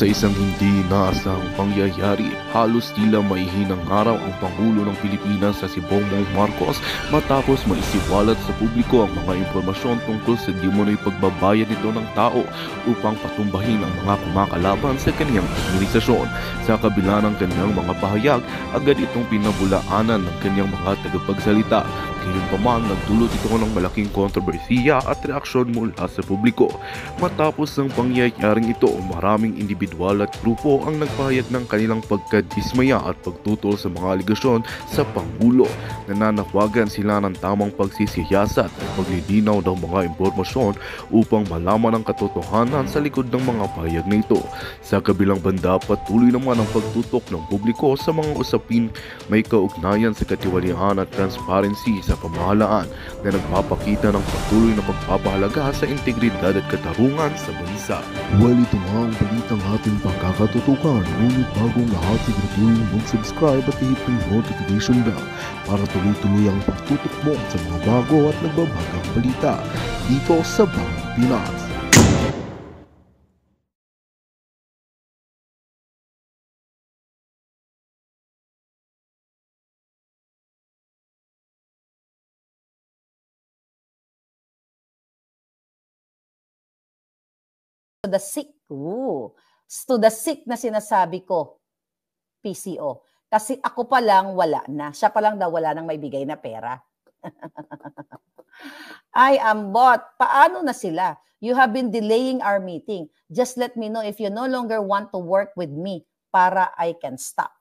Sa isang hindi inaasahang pangyayari, halos tila maihinang araw ang Pangulo ng Pilipinas sa si Bongbong Marcos matapos maisiwalat sa publiko ang mga impormasyon tungkol sa demonay pagbabayad nito ng tao upang patumbahin ang mga kumakalaban sa kanyang administrasyon. Sa kabila ng kanyang mga pahayag, agad itong pinabulaanan ng kanyang mga tagapagsalita Gayun pa man, nagdulot ito ng malaking kontrobersiya at reaksyon mula sa publiko. Matapos ang pangyayaring ito, maraming individual individual at grupo ang nagpahayag ng kanilang pagkadismaya at pagtutol sa mga aligasyon sa Pangulo. Nananawagan sila ng tamang pagsisiyasat at paglilinaw ng mga impormasyon upang malaman ang katotohanan sa likod ng mga pahayag na ito. Sa kabilang banda, patuloy naman ang pagtutok ng publiko sa mga usapin may kaugnayan sa katiwalian at transparency sa pamahalaan na nagpapakita ng patuloy na pagpapahalaga sa integridad at katarungan sa bansa. Well, nga ang balitang ating pagkakatutukan. Ngunit bago lahat, siguraduhin mag-subscribe at i-hit ang notification bell para tuloy-tuloy ang pagtutok mo sa mga bago at nagbabagang balita dito sa Bang Pinas. the sick. Ooh to the sick na sinasabi ko, PCO. Kasi ako pa lang wala na. Siya pa lang daw wala nang may bigay na pera. I am bot. Paano na sila? You have been delaying our meeting. Just let me know if you no longer want to work with me para I can stop.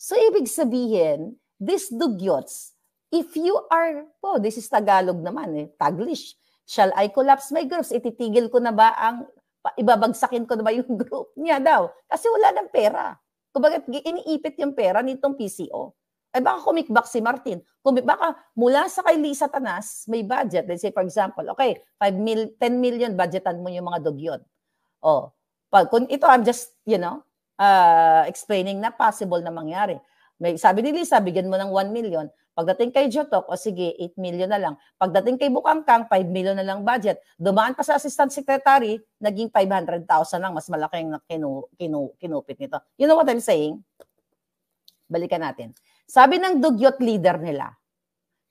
So ibig sabihin, this dugyots, if you are, oh, this is Tagalog naman eh, Taglish, shall I collapse my groups? Ititigil ko na ba ang ibabagsakin ko na ba yung group niya daw? Kasi wala ng pera. Kumbaga, iniipit yung pera nitong PCO. Eh baka kumikbak si Martin. Kung baka mula sa kay Lisa Tanas, may budget. Let's say for example, okay, 5 mil, 10 million budgetan mo yung mga dugyot. Oh. Pag kung ito I'm just, you know, uh, explaining na possible na mangyari. May sabi ni Lisa, bigyan mo ng 1 million. Pagdating kay Jotok, o sige, 8 million na lang. Pagdating kay Bukangkang, 5 million na lang budget. Dumaan pa sa assistant secretary, naging 500,000 lang. Mas malaki yung kinu, kinu, kinupit nito. You know what I'm saying? Balikan natin. Sabi ng dugyot leader nila,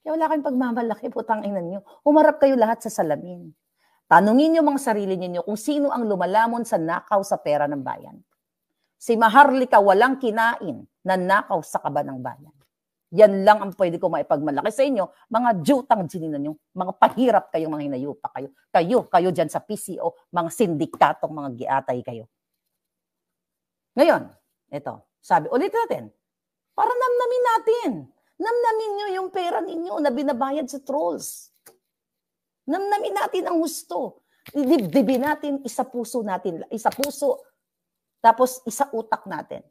kaya wala kayong pagmamalaki, putang ina nyo. Humarap kayo lahat sa salamin. Tanungin nyo mga sarili ninyo kung sino ang lumalamon sa nakaw sa pera ng bayan. Si Maharlika walang kinain na nakaw sa kaba ng bayan. Yan lang ang pwede ko maipagmalaki sa inyo. Mga jutang ginina nyo, mga paghirap kayong mga hinayupa kayo. Kayo, kayo dyan sa PCO, mga sindikatong mga giatay kayo. Ngayon, ito, sabi ulit natin, para namnamin natin. Namnamin nyo yung pera ninyo na binabayad sa trolls. Namnamin natin ang gusto. Dibdibin natin, isa puso natin, isa puso, tapos isa utak natin.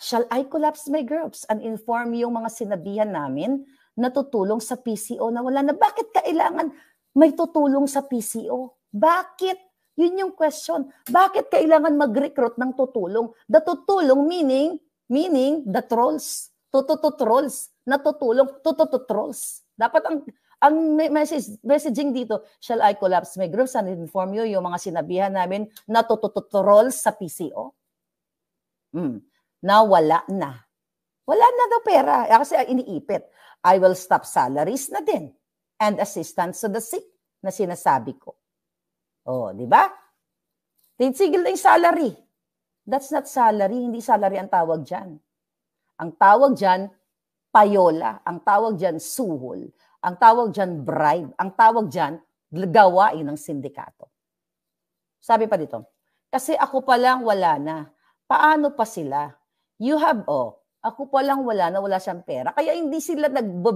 Shall I collapse my groups and inform yung mga sinabihan namin na tutulong sa PCO na wala na? Bakit kailangan may tutulong sa PCO? Bakit? Yun yung question. Bakit kailangan mag-recruit ng tutulong? The tutulong meaning, meaning the trolls. Tututu trolls. Natutulong, tututu trolls. Dapat ang ang message, messaging dito, shall I collapse my groups and inform you yung mga sinabihan namin na trolls sa PCO? Mm na wala na. Wala na daw pera. Eh, kasi iniipit. I will stop salaries na din and assistance to the sick na sinasabi ko. Oh, di ba? Tinsigil na yung salary. That's not salary. Hindi salary ang tawag dyan. Ang tawag dyan, payola. Ang tawag dyan, suhol. Ang tawag dyan, bribe. Ang tawag dyan, gawain ng sindikato. Sabi pa dito, kasi ako pa lang wala na. Paano pa sila? You have, oh, ako pa lang wala na wala siyang pera. Kaya hindi sila nagbo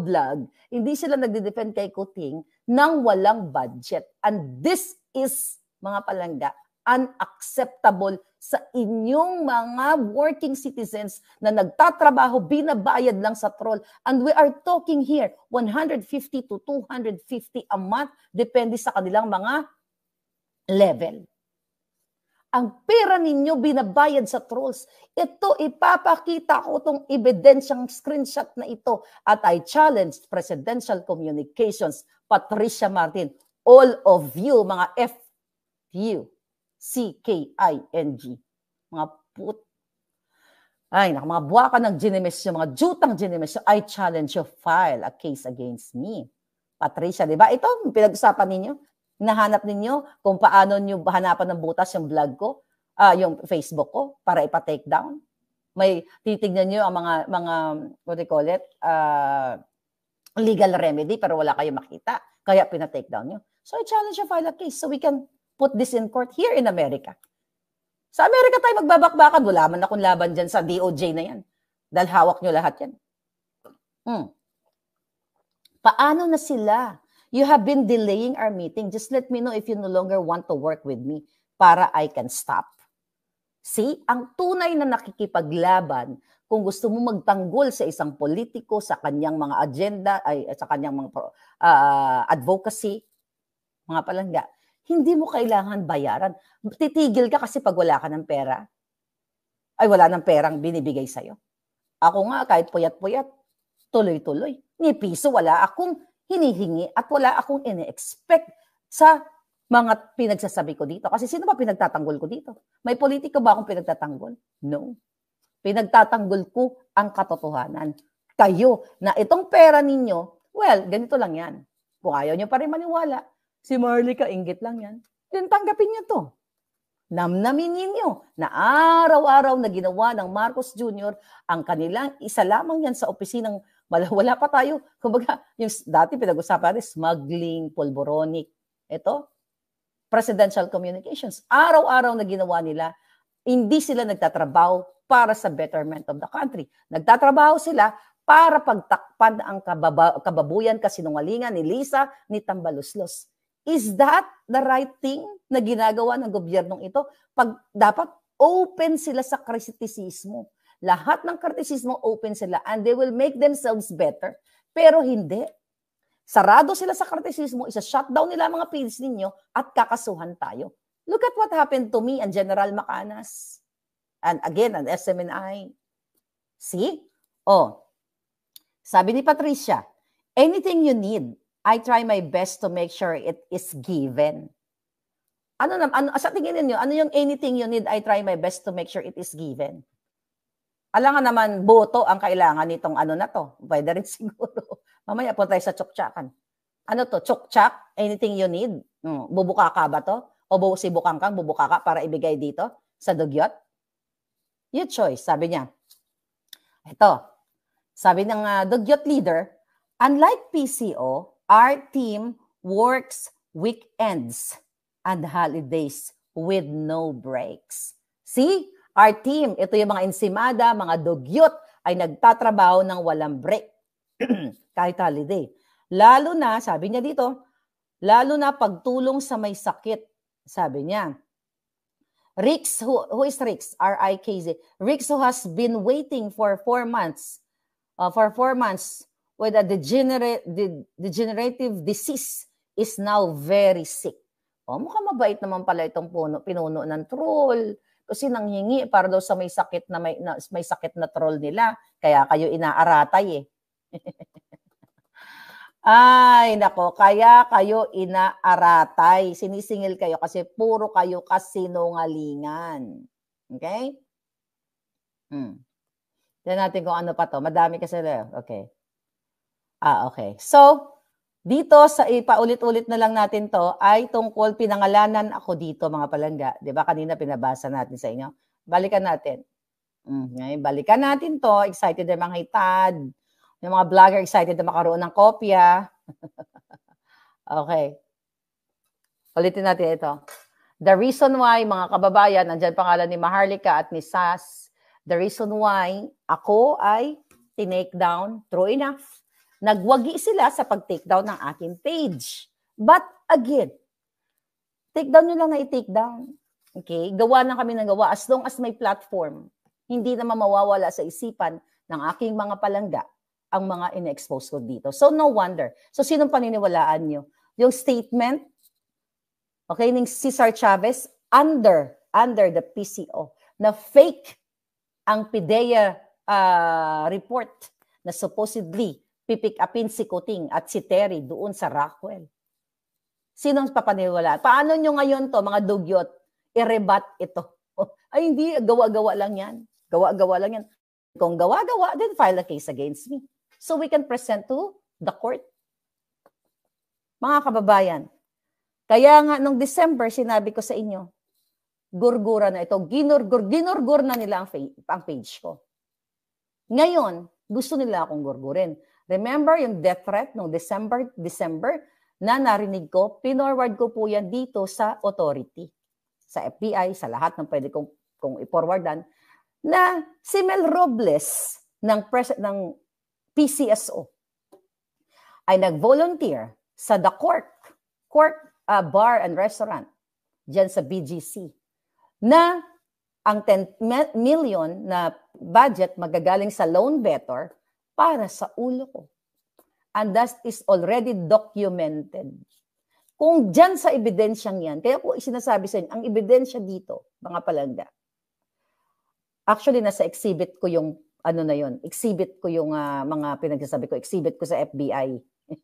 hindi sila nagde-depend kay Kuting nang walang budget. And this is, mga palangga, unacceptable sa inyong mga working citizens na nagtatrabaho, binabayad lang sa troll. And we are talking here, 150 to 250 a month, depende sa kanilang mga level ang pera ninyo binabayad sa trolls. Ito, ipapakita ko itong ebidensyang screenshot na ito at I challenge Presidential Communications, Patricia Martin, all of you, mga F-U-C-K-I-N-G, mga put. Ay, naku, mga buwakan ng ginimis nyo, mga jutang ginimis nyo, I challenge you, file a case against me. Patricia, di ba? Ito, pinag-usapan ninyo. Nahanap ninyo kung paano nyo hanapan ng butas yung vlog ko, uh, yung Facebook ko para ipa-take down. May titignan nyo ang mga, mga what do you call it, uh, legal remedy pero wala kayo makita. Kaya pinatake down nyo. So I challenge you file a case so we can put this in court here in America. Sa Amerika tayo magbabakbakan. Wala man akong laban dyan sa DOJ na yan. Dahil hawak nyo lahat yan. Hmm. Paano na sila you have been delaying our meeting. Just let me know if you no longer want to work with me para I can stop. See, ang tunay na nakikipaglaban kung gusto mo magtanggol sa isang politiko sa kanyang mga agenda ay sa kanyang mga uh, advocacy mga palangga hindi mo kailangan bayaran titigil ka kasi pag wala ka ng pera ay wala ng perang binibigay sa iyo ako nga kahit puyat-puyat tuloy-tuloy ni piso wala akong hinihingi at wala akong ine-expect sa mga pinagsasabi ko dito. Kasi sino ba pinagtatanggol ko dito? May politiko ba akong pinagtatanggol? No. Pinagtatanggol ko ang katotohanan. Kayo na itong pera ninyo, well, ganito lang yan. Kung ayaw nyo pa rin maniwala, si Marley ka, inggit lang yan. Then tanggapin nyo to. Namnamin ninyo na araw-araw na ginawa ng Marcos Jr. ang kanilang isa lamang yan sa opisinang wala wala pa tayo. Kumbaga, yung dati pinag-usapan natin, smuggling, polboronic. Ito, presidential communications. Araw-araw na ginawa nila, hindi sila nagtatrabaho para sa betterment of the country. Nagtatrabaho sila para pagtakpan ang kababa, kababuyan, kasinungalingan ni Lisa, ni Tambaluslos. Is that the right thing na ginagawa ng gobyernong ito? Pag dapat open sila sa kritisismo. Lahat ng kritisismo open sila and they will make themselves better. Pero hindi. Sarado sila sa kritisismo, isa-shutdown nila mga feeds ninyo at kakasuhan tayo. Look at what happened to me and General Macanas. And again, and SMNI. See? Oh. Sabi ni Patricia, anything you need, I try my best to make sure it is given. Ano na, ano, sa tingin niyo ano yung anything you need, I try my best to make sure it is given nga naman boto ang kailangan nitong ano na to. Pwede rin siguro. Mamaya po tayo sa tsoktsakan. Ano to? Tsoktsak? Anything you need? Hmm. Bubuka ka ba to? O busibukang kang bubuka ka para ibigay dito sa dugyot? Your choice, sabi niya. Ito, sabi ng uh, dugyot leader, unlike PCO, our team works weekends and holidays with no breaks. See? Our team, ito yung mga insimada, mga dugyot, ay nagtatrabaho ng walang break. Kahit holiday. Lalo na, sabi niya dito, lalo na pagtulong sa may sakit, sabi niya. Rix, who, who is Rix? R-I-K-Z. Rix who has been waiting for four months, uh, for four months with a degenerate, de, degenerative disease is now very sick. Oh, mukhang mabait naman pala itong puno, pinuno ng troll kasi nanghingi para daw sa may sakit na may, na, may sakit na troll nila. Kaya kayo inaaratay eh. Ay, nako, kaya kayo inaaratay. Sinisingil kayo kasi puro kayo kasinungalingan. Okay? Hmm. Tignan natin kung ano pa to. Madami kasi. Okay. Ah, okay. So, dito sa ipaulit-ulit na lang natin to ay tungkol pinangalanan ako dito mga palangga. 'Di ba kanina pinabasa natin sa inyo? Balikan natin. Mm, mm-hmm. ngayon, balikan natin to. Excited na mga hitad. Yung mga vlogger excited na makaroon ng kopya. okay. Ulitin natin ito. The reason why, mga kababayan, nandyan pangalan ni Maharlika at ni Sas, the reason why ako ay tinake down, true enough, Nagwagi sila sa pag-take down ng aking page. But again, take down nyo lang na i-take down. Okay? Gawa na kami ng gawa as long as may platform. Hindi naman mawawala sa isipan ng aking mga palangga ang mga in-expose ko dito. So no wonder. So sinong paniniwalaan nyo? Yung statement, okay, ni Cesar Chavez under, under the PCO na fake ang PIDEA uh, report na supposedly pipick upin si Kuting at si Terry doon sa Rockwell. Sinong papaniwala? Paano nyo ngayon to mga dugyot, irebat ito? Ay hindi, gawa-gawa lang yan. Gawa-gawa lang yan. Kung gawa-gawa, then file a case against me. So we can present to the court. Mga kababayan, kaya nga nung December, sinabi ko sa inyo, gurgura na ito. Ginurgur, ginurgur na nila ang, ang page ko. Ngayon, gusto nila akong gurgurin. Remember yung death threat noong December, December na narinig ko, pinorward ko po yan dito sa authority, sa FBI, sa lahat ng pwede kong, kong i-forwardan, na si Mel Robles ng, pres- ng PCSO ay nag-volunteer sa The Cork, Cork uh, Bar and Restaurant, dyan sa BGC, na ang 10 million na budget magagaling sa loan better para sa ulo ko. And that is already documented. Kung dyan sa ebidensyang yan, kaya po sinasabi sa inyo, ang ebidensya dito, mga palangga, actually nasa exhibit ko yung ano na yon exhibit ko yung uh, mga pinagsasabi ko, exhibit ko sa FBI.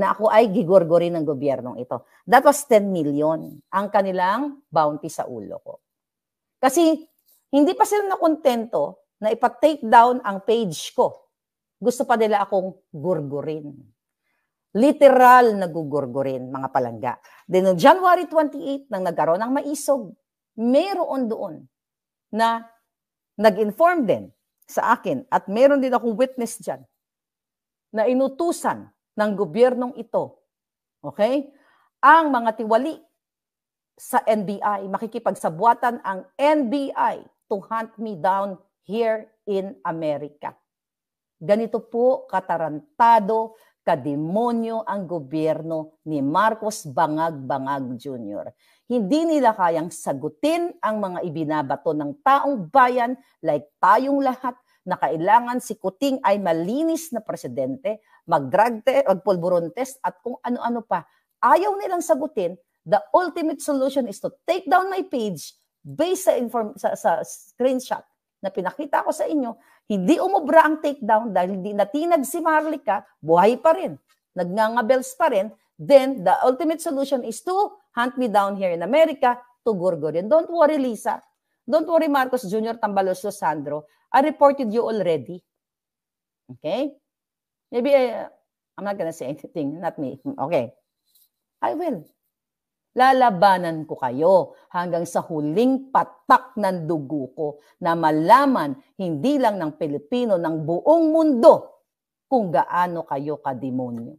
na ako ay gigorgorin ng gobyernong ito. That was 10 million ang kanilang bounty sa ulo ko. Kasi hindi pa sila nakontento na ipa-take down ang page ko gusto pa nila akong gurgurin. Literal na gugurgurin, mga palangga. Then, noong January 28, nang nagkaroon ng maisog, mayroon doon na nag-inform din sa akin at meron din akong witness dyan na inutusan ng gobyernong ito, okay, ang mga tiwali sa NBI, makikipagsabwatan ang NBI to hunt me down here in America. Ganito po katarantado, kademonyo ang gobyerno ni Marcos Bangag-Bangag Jr. Hindi nila kayang sagutin ang mga ibinabato ng taong bayan like tayong lahat na kailangan si Kuting ay malinis na presidente, mag-drug test, mag-pulburon test at kung ano-ano pa. Ayaw nilang sagutin, the ultimate solution is to take down my page based sa, inform- sa, sa screenshot na pinakita ko sa inyo hindi umubra ang takedown dahil hindi natinag si Marlica, buhay pa rin. nagngangabels pa rin. Then, the ultimate solution is to hunt me down here in America to Gorgorian. Don't worry, Lisa. Don't worry, Marcos Jr., Tambalos Sandro. I reported you already. Okay? Maybe uh, I'm not gonna say anything. Not me. Okay. I will. Lalabanan ko kayo hanggang sa huling patak ng dugo ko na malaman hindi lang ng Pilipino, ng buong mundo kung gaano kayo kademonyo.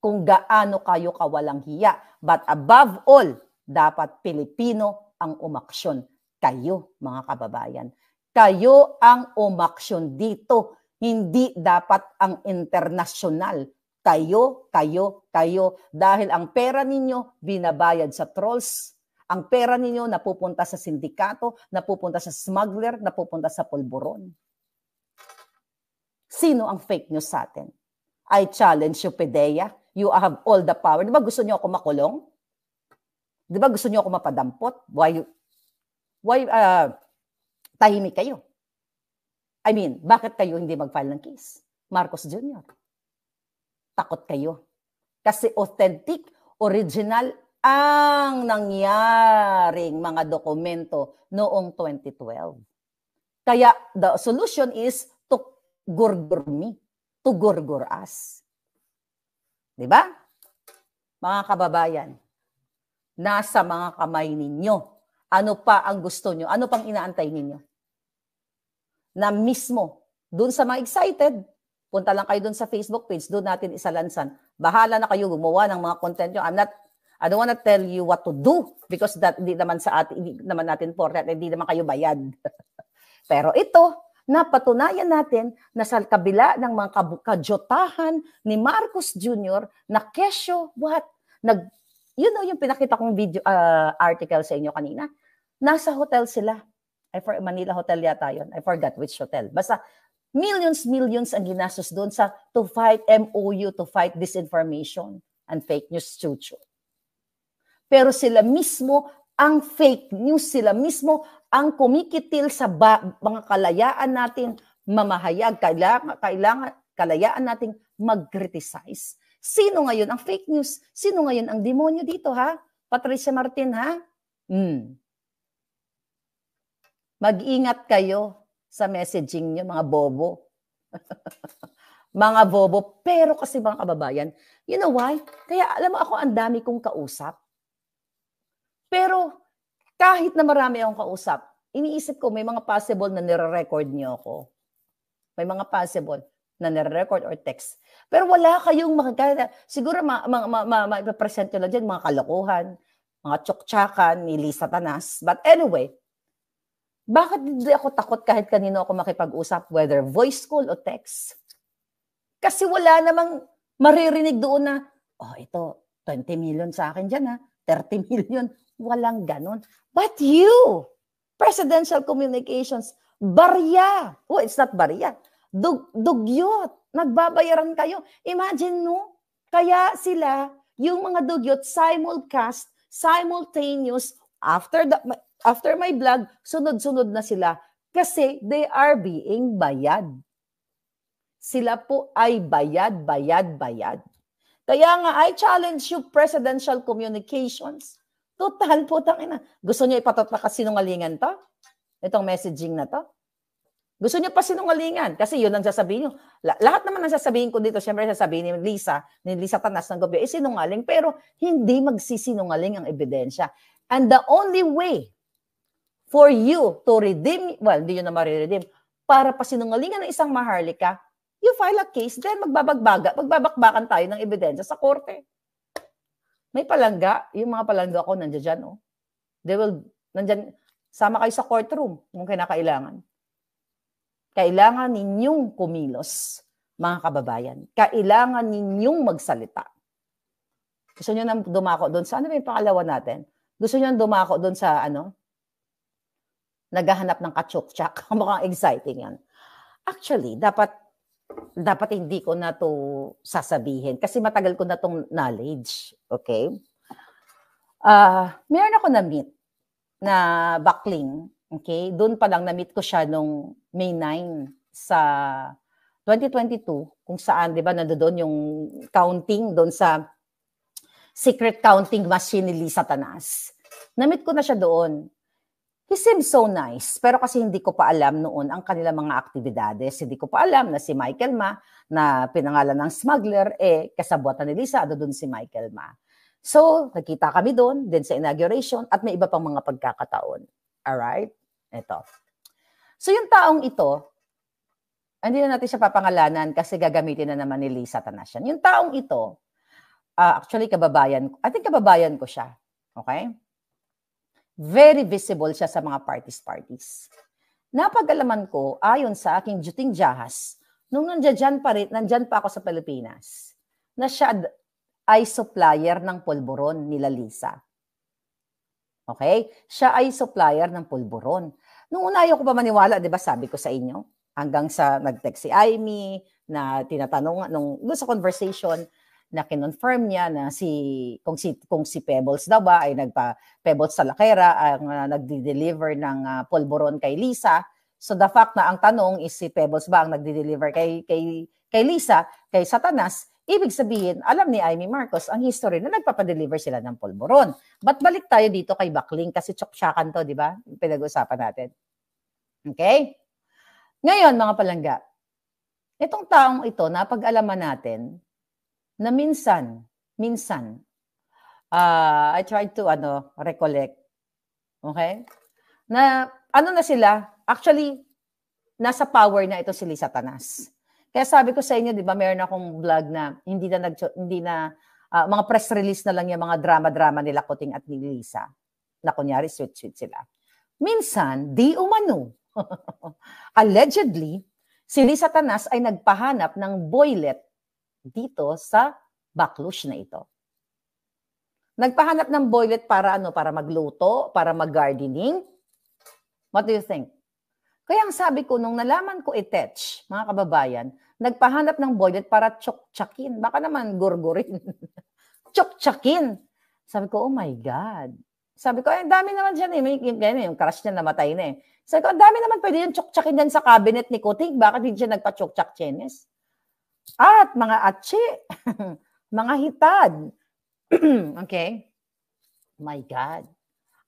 Kung gaano kayo kawalang hiya. But above all, dapat Pilipino ang umaksyon. Kayo, mga kababayan. Kayo ang umaksyon dito. Hindi dapat ang internasyonal kayo, kayo, kayo. Dahil ang pera ninyo binabayad sa trolls. Ang pera ninyo napupunta sa sindikato, napupunta sa smuggler, napupunta sa polboron. Sino ang fake news sa atin? I challenge you, Pedea. You have all the power. Di ba gusto niyo ako makulong? Di ba gusto niyo ako mapadampot? Why, why uh, tahimik kayo? I mean, bakit kayo hindi mag-file ng case? Marcos Jr takot kayo. Kasi authentic, original ang nangyaring mga dokumento noong 2012. Kaya the solution is to gurgur me, to gurgur us. Di ba? Mga kababayan, nasa mga kamay ninyo. Ano pa ang gusto nyo? Ano pang inaantay ninyo? Na mismo, dun sa mga excited, Punta lang kayo doon sa Facebook page, doon natin isalansan. Bahala na kayo gumawa ng mga content nyo. I'm not I don't wanna tell you what to do because that hindi naman sa atin, hindi naman natin for portrait, hindi naman kayo bayad. Pero ito, napatunayan natin na sa kabila ng mga kajotahan ni Marcos Jr. na kesyo, what? Nag, you know yung pinakita kong video, uh, article sa inyo kanina, nasa hotel sila. I for Manila Hotel yata yon. I forgot which hotel. Basta millions millions ang ginastos doon sa to fight MOU to fight disinformation and fake news chucho. Pero sila mismo ang fake news sila mismo ang kumikitil sa ba- mga kalayaan natin mamahayag kailangan kailangan kalayaan nating mag-criticize. Sino ngayon ang fake news? Sino ngayon ang demonyo dito ha? Patricia Martin ha? Mm. Mag-ingat kayo sa messaging niyo, mga bobo. mga bobo. Pero kasi mga kababayan, you know why? Kaya alam mo ako, ang dami kong kausap. Pero kahit na marami akong kausap, iniisip ko may mga possible na nire-record niyo ako. May mga possible na nire-record or text. Pero wala kayong mga, siguro ma, ma, ma, ma, ma, present nyo lang dyan, mga kalokohan, mga tsoktsakan ni Lisa Tanas. But anyway, bakit hindi ako takot kahit kanino ako makipag-usap, whether voice call o text? Kasi wala namang maririnig doon na, oh, ito, 20 million sa akin dyan ha, 30 million. Walang ganon. But you, presidential communications, barya. Oh, it's not barya. Dug, dugyot. Nagbabayaran kayo. Imagine no, kaya sila, yung mga dugyot, simulcast, simultaneous, after the, after my vlog, sunod-sunod na sila kasi they are being bayad. Sila po ay bayad, bayad, bayad. Kaya nga, I challenge you, presidential communications. Total po, tangina. Gusto niyo ipatatlakas sinungalingan to? Itong messaging na to? Gusto niyo pa sinungalingan? Kasi yun ang sasabihin niyo. lahat naman ang sasabihin ko dito, syempre sasabihin ni Lisa, ni Lisa Tanas ng gobyo, ay eh sinungaling, pero hindi magsisinungaling ang ebidensya. And the only way for you to redeem, well, hindi nyo na mariredeem, para pasinungalingan ng isang maharlika, you file a case, then magbabagbaga, magbabakbakan tayo ng ebidensya sa korte. May palangga, yung mga palangga ko nandiyan dyan, oh. They will, nandiyan, sama kayo sa courtroom kung kinakailangan. Kailangan ninyong kumilos, mga kababayan. Kailangan ninyong magsalita. Gusto nyo nang dumako doon sa, ano ba yung pangalawa natin? Gusto nyo nang dumako doon sa, ano, naghahanap ng kachok tsak Mukhang exciting yan. Actually, dapat dapat hindi ko na to sasabihin kasi matagal ko na tong knowledge. Okay? Uh, meron ako na-meet na backling. Okay? Doon pa lang na-meet ko siya nung May 9 sa 2022 kung saan 'di ba nandoon yung counting doon sa secret counting machine ni Lisa Tanas. Namit ko na siya doon. He seems so nice, pero kasi hindi ko pa alam noon ang kanilang mga aktibidades. Hindi ko pa alam na si Michael Ma, na pinangalan ng smuggler, eh kasabwatan ni Lisa, ano doon si Michael Ma. So, nakita kami doon, din sa inauguration, at may iba pang mga pagkakataon. Alright? Ito. So, yung taong ito, hindi na natin siya papangalanan kasi gagamitin na naman ni Lisa Tanasian. Yung taong ito, uh, actually, kababayan, I think kababayan ko siya. Okay? very visible siya sa mga parties-parties. Napagalaman ko, ayon sa aking duting jahas, nung nandiyan pa, rin, nandiyan pa ako sa Pilipinas, na siya ay supplier ng pulburon nila Lisa. Okay? Siya ay supplier ng pulburon. Nung una ayaw ko pa maniwala, di ba sabi ko sa inyo, hanggang sa nag-text si Amy, na tinatanong nung doon sa conversation, na kinonfirm niya na si kung si kung si Pebbles daw ba ay nagpa Pebbles Lakera ang uh, ah, nagde-deliver ng uh, ah, polboron kay Lisa. So the fact na ang tanong is si Pebbles ba ang nagdi deliver kay kay kay Lisa, kay Satanas, ibig sabihin, alam ni Amy Marcos ang history na nagpapa-deliver sila ng polboron. But balik tayo dito kay Bakling kasi tsoksyakan to, di ba? Pinag-usapan natin. Okay? Ngayon, mga palangga, itong taong ito, na pag alaman natin na minsan, minsan, uh, I tried to ano, recollect. Okay? Na ano na sila? Actually, nasa power na ito si Lisa Tanas. Kaya sabi ko sa inyo, 'di ba, meron akong vlog na hindi na nag hindi na uh, mga press release na lang yung mga drama-drama nila Kuting at ni Lisa. Na kunyari sweet-sweet sila. Minsan, di umano. Allegedly, si Lisa Tanas ay nagpahanap ng boylet dito sa baklush na ito. Nagpahanap ng boylet para ano? Para magluto, para maggardening. What do you think? Kaya ang sabi ko, nung nalaman ko itetch, mga kababayan, nagpahanap ng boylet para chok tsoktsakin. Baka naman gurgurin. tsoktsakin. Sabi ko, oh my God. Sabi ko, ay, dami naman dyan eh. May, ganyan, yung crush niya namatay na eh. Sabi ko, ang dami naman pwede yung tsoktsakin dyan sa cabinet ni Kuting. Bakit hindi siya nagpa-tsoktsak chok chenes? at mga atsi, mga hitad. okay? My God.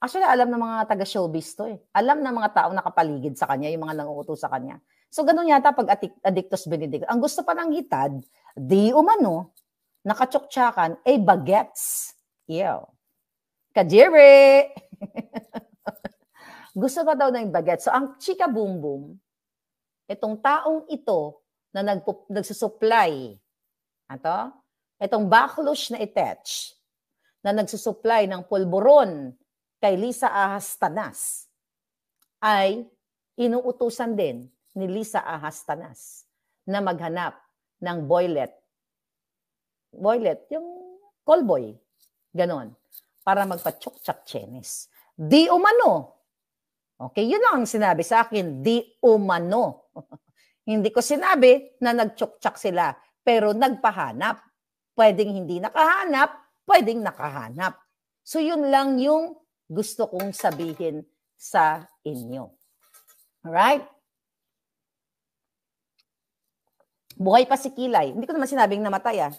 Actually, alam ng mga taga-showbiz to eh. Alam ng mga tao nakapaligid sa kanya, yung mga nanguuto sa kanya. So, ganun yata pag Adictus Benedict. Ang gusto pa ng hitad, di umano, nakatsoktsyakan, ay bagets. Ew. Kajiri! gusto pa daw ng bagets. So, ang chika boom boom, itong taong ito, na nagpo, nagsusupply ato, itong backlush na itetch na nagsusupply ng pulburon kay Lisa Ahastanas ay inuutusan din ni Lisa Ahastanas na maghanap ng boylet. Boylet, yung callboy. Ganon. Para magpa-chok-chak chenis. Di umano. Okay, yun ang sinabi sa akin. Di umano. Hindi ko sinabi na nagtsuktsak sila, pero nagpahanap. Pwedeng hindi nakahanap, pwedeng nakahanap. So yun lang yung gusto kong sabihin sa inyo. Alright? Buhay pa si Kilay. Hindi ko naman sinabing namatay ah.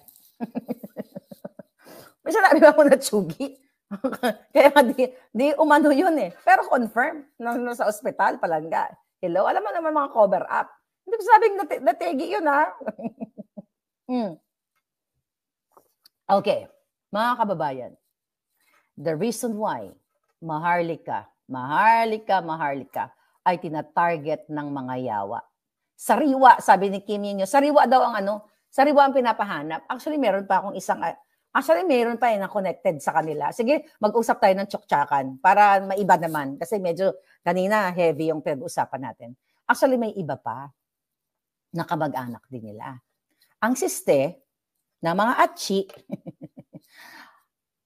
May sinabi ba ako na tsugi? Kaya di, di umano yun eh. Pero confirm, nung, nung sa ospital, palangga. Hello, alam mo naman mga cover up. Hindi ko sabing nat- nategi yun, ha? mm. Okay, mga kababayan, the reason why maharlika, maharlika, maharlika ay tinatarget ng mga yawa. Sariwa, sabi ni Kim Yinyo, sariwa daw ang ano, sariwa ang pinapahanap. Actually, meron pa akong isang, actually, meron pa eh na connected sa kanila. Sige, mag-usap tayo ng tsoktsakan para maiba naman. Kasi medyo kanina heavy yung pinag-usapan natin. Actually, may iba pa na kamag-anak din nila. Ang siste na mga atchi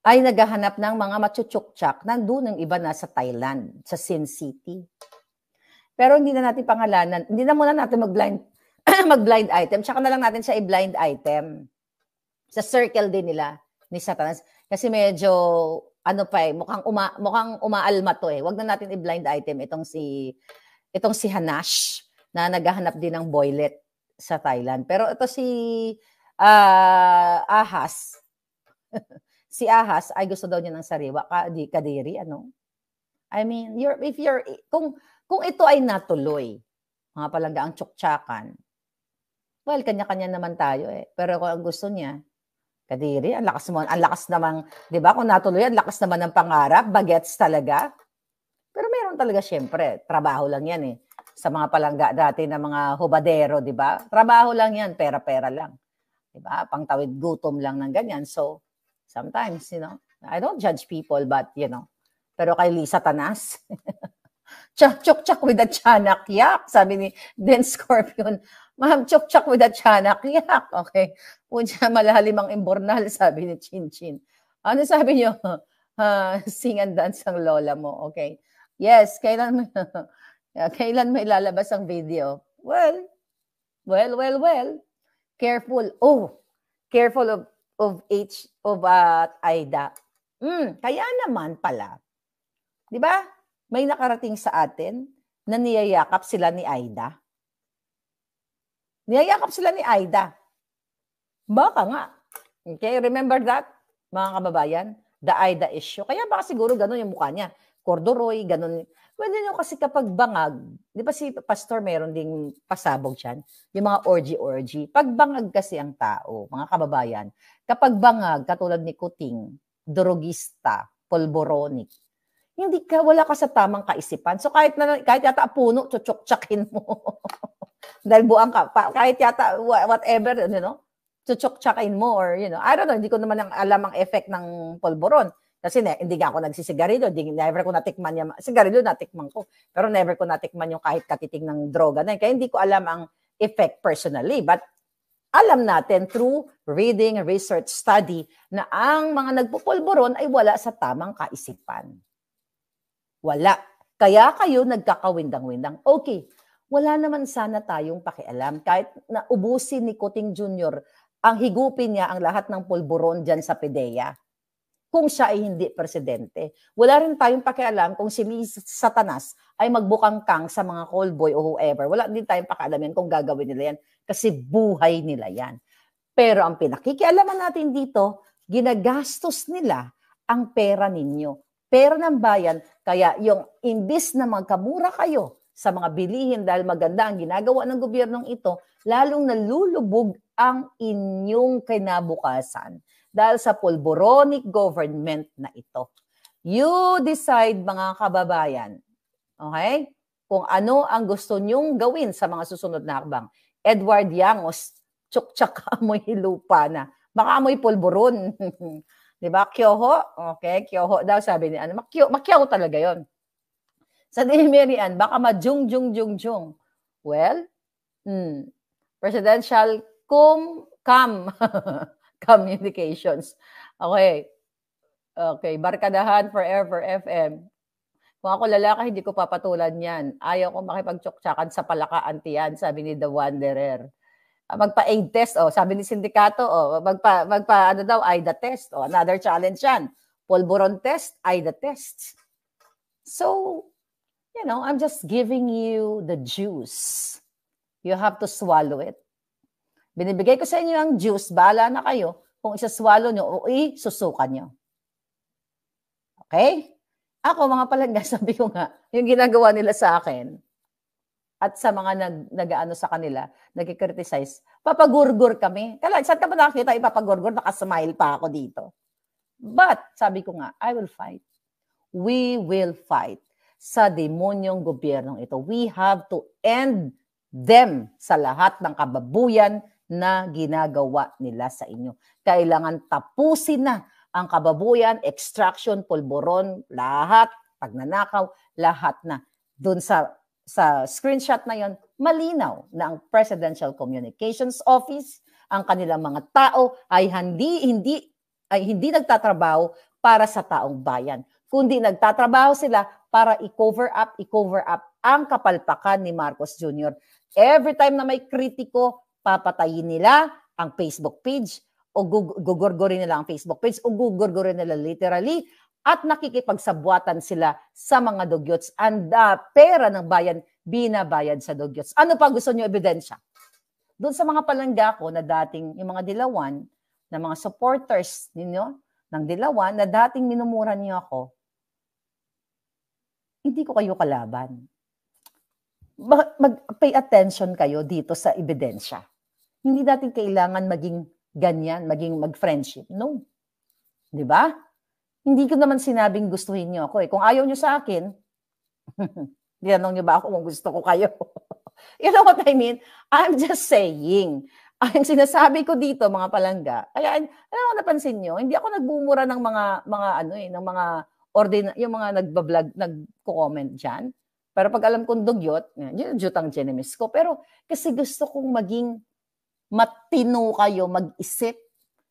ay naghahanap ng mga matsutsukchak. Nandun ng iba na sa Thailand, sa Sin City. Pero hindi na natin pangalanan. Hindi na muna natin mag-blind mag-blind item. Tsaka na lang natin siya i-blind item. Sa circle din nila ni Satanas. Kasi medyo ano pa eh, mukhang, uma, mukhang umaalma to eh. Huwag na natin i-blind item itong si itong si Hanash na naghahanap din ng boylet sa Thailand. Pero ito si uh, Ahas. si Ahas ay gusto daw niya ng sariwa. kadiri, ano? I mean, you're, if you're, kung, kung ito ay natuloy, mga palangga ang tsuktsakan, well, kanya-kanya naman tayo eh. Pero kung ang gusto niya, Kadiri, ang lakas mo, ang lakas naman, 'di ba? Kung natuloy, ang lakas naman ng pangarap, bagets talaga. Pero meron talaga syempre, trabaho lang 'yan eh sa mga palangga dati na mga hubadero, di ba? Trabaho lang yan, pera-pera lang. Di ba? Pangtawid gutom lang ng ganyan. So, sometimes, you know, I don't judge people, but, you know, pero kay Lisa Tanas, chok-chok-chok with a chanak yak, sabi ni Den Scorpion, ma'am, chok-chok with a chanak yak, okay? Punya malalim ang imbornal, sabi ni Chin Chin. Ano sabi niyo? Uh, sing and dance ang lola mo, okay? Yes, kailan Kailan may lalabas ang video? Well, well, well, well. Careful. Oh, careful of of H of uh, Aida. Mm, kaya naman pala. 'Di ba? May nakarating sa atin na niyayakap sila ni Aida. Niyayakap sila ni Aida. Baka nga. Okay, remember that, mga kababayan? The Aida issue. Kaya baka siguro ganun yung mukha niya. Corduroy, ganun. Pwede nyo kasi kapag bangag, di ba si pastor meron ding pasabog dyan, yung mga orgy-orgy. Pag bangag kasi ang tao, mga kababayan, kapag bangag, katulad ni Kuting, drogista, polboronic, hindi ka, wala ka sa tamang kaisipan. So kahit na, kahit yata puno, tsutsok-tsakin mo. Dahil buang ka, pa, kahit yata whatever, you know, tsutsok-tsakin mo or, you know, I don't know, hindi ko naman ang alam ang effect ng polboron. Kasi ne, hindi nga ako nagsisigarilyo, hindi, never ko natikman yung, sigarilyo natikman ko, pero never ko natikman yung kahit katiting ng droga na yun. Kaya hindi ko alam ang effect personally, but alam natin through reading, research, study, na ang mga nagpupulboron ay wala sa tamang kaisipan. Wala. Kaya kayo nagkakawindang-windang. Okay, wala naman sana tayong pakialam. Kahit na ubusin ni Kuting Jr. ang higupin niya ang lahat ng pulburon dyan sa PDEA kung siya ay hindi presidente. Wala rin tayong pakialam kung si Miss Satanas ay magbukangkang sa mga call boy o whoever. Wala din tayong pakialam yan kung gagawin nila yan kasi buhay nila yan. Pero ang pinakikialaman natin dito, ginagastos nila ang pera ninyo. Pera ng bayan, kaya yung imbis na magkamura kayo sa mga bilihin dahil maganda ang ginagawa ng gobyernong ito, lalong nalulubog ang inyong kinabukasan dahil sa polboronic government na ito. You decide mga kababayan, okay? Kung ano ang gusto nyong gawin sa mga susunod na akbang. Edward Yangos, tsuktsak amoy lupa na. Baka amoy polboron. Di ba? Kyoho? Okay, kyoho daw sabi ni ano. Makyo, makyaw talaga yon. Sa ni Mary Ann, baka majung jung jung jung. Well, mm, presidential cum cam. Communications. Okay. Okay, Barkadahan Forever FM. Kung ako lalaki, hindi ko papatulan yan. Ayaw ko makipagtsuktsakan sa palakaan tiyan, sabi ni The Wanderer. Ah, magpa-aid test, oh, sabi ni Sindikato, oh, magpa, magpa ano daw, AIDA test. Oh, another challenge yan. Polboron test, AIDA test. So, you know, I'm just giving you the juice. You have to swallow it. Binibigay ko sa inyo ang juice, bala na kayo kung isaswalo nyo o isusukan nyo. Okay? Ako, mga palangga, sabi ko nga, yung ginagawa nila sa akin at sa mga nag, nag-ano sa kanila, nag-criticize, papagurgur kami. Kala, saan ka pa nakakita ipapagurgur? Nakasmile pa ako dito. But, sabi ko nga, I will fight. We will fight sa demonyong gobyernong ito. We have to end them sa lahat ng kababuyan na ginagawa nila sa inyo. Kailangan tapusin na ang kababuyan, extraction, pulboron, lahat, pagnanakaw, lahat na. Doon sa sa screenshot na yon, malinaw na ang Presidential Communications Office, ang kanilang mga tao ay hindi hindi ay hindi nagtatrabaho para sa taong bayan, kundi nagtatrabaho sila para i-cover up, i-cover up ang kapalpakan ni Marcos Jr. Every time na may kritiko, papatayin nila ang Facebook page o gugurgurin nila ang Facebook page o gugurgurin nila literally at nakikipagsabwatan sila sa mga dugyots and uh, pera ng bayan binabayad sa dugyots. Ano pa gusto niyo ebidensya? Doon sa mga palangga ko na dating yung mga dilawan, na mga supporters ninyo ng dilawan na dating minumura niyo ako, hindi ko kayo kalaban. Mag-pay attention kayo dito sa ebidensya. Hindi natin kailangan maging ganyan, maging mag-friendship. No. Di ba? Hindi ko naman sinabing gustuhin niyo ako eh. Kung ayaw niyo sa akin, dinanong niyo ba ako kung gusto ko kayo? you know what I mean? I'm just saying. Ang sinasabi ko dito, mga palangga, kaya alam ko napansin niyo, hindi ako nagbumura ng mga, mga ano eh, ng mga ordin yung mga nagbablog, nagko-comment diyan. Pero pag alam kong dugyot, yun jutang genemis ko. Pero kasi gusto kong maging matino kayo mag-isip,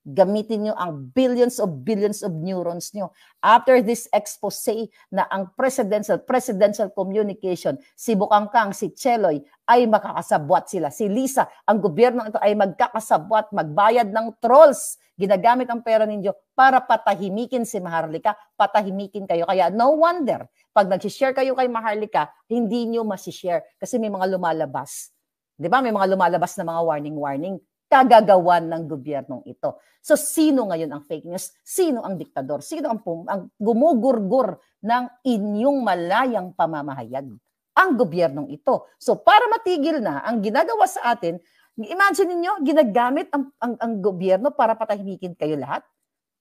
gamitin nyo ang billions of billions of neurons nyo. After this expose na ang presidential, presidential communication, si Bukangkang, si Cheloy ay makakasabwat sila. Si Lisa, ang gobyerno ito ay magkakasabwat, magbayad ng trolls. Ginagamit ang pera ninyo para patahimikin si Maharlika, patahimikin kayo. Kaya no wonder, pag nag-share kayo kay Maharlika, hindi nyo masishare kasi may mga lumalabas 'Di ba? May mga lumalabas na mga warning-warning kagagawan ng gobyernong ito. So sino ngayon ang fake news? Sino ang diktador? Sino ang, pum- ang gumugurgur ng inyong malayang pamamahayag? Ang gobyernong ito. So para matigil na ang ginagawa sa atin, imagine niyo ginagamit ang, ang, ang gobyerno para patahimikin kayo lahat.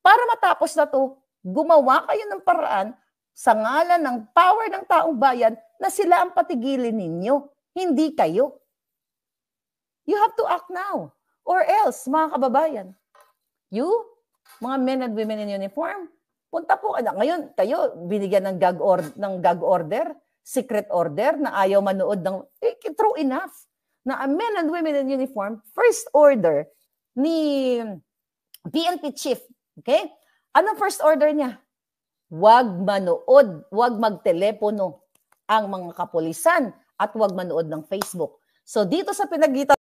Para matapos na to, gumawa kayo ng paraan sa ngalan ng power ng taong bayan na sila ang patigilin ninyo, hindi kayo. You have to act now. Or else, mga kababayan, you, mga men and women in uniform, punta po. Ano, ngayon, kayo, binigyan ng gag, or, ng gag order, secret order, na ayaw manood ng, eh, true enough, na men and women in uniform, first order ni PNP chief, okay? Ano first order niya? Huwag manood, huwag magtelepono ang mga kapulisan at huwag manood ng Facebook. So dito sa pinagitan